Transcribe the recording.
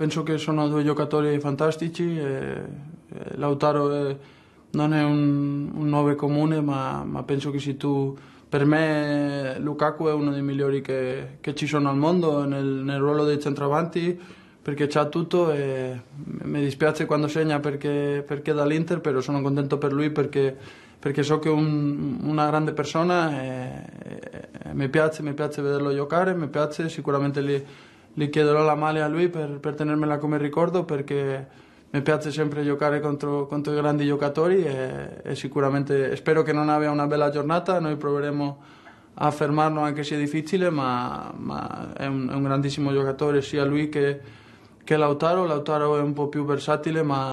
penso che sono due giocatori fantastici. Lautaro eh, non è un, un 9 comune, ma, ma, penso che se tu... Per me Lukaku è uno dei migliori che, che ci sono al mondo nel, nel ruolo dei centravanti perché c'ha tutto e mi dispiace quando segna perché, perché dall'Inter, però sono contento per lui perché, perché so che è un, una grande persona e, e, e mi, piace, mi piace vederlo giocare, mi piace sicuramente lì gli chiederò la maglia a lui per, per tenermela come ricordo perché mi piace sempre giocare contro, contro grandi giocatori e, e, sicuramente spero che non abbia una bella giornata, noi proveremo a fermarlo anche se è difficile, ma, ma è, un, è, un, grandissimo giocatore sia lui che, che Lautaro, Lautaro è un po' più versatile ma...